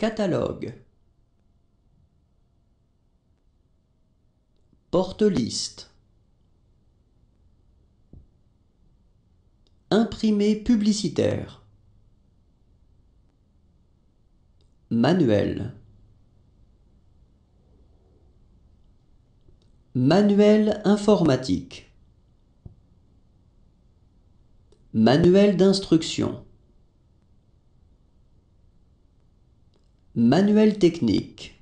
Catalogue Porte-liste Imprimé publicitaire Manuel Manuel informatique Manuel d'instruction Manuel technique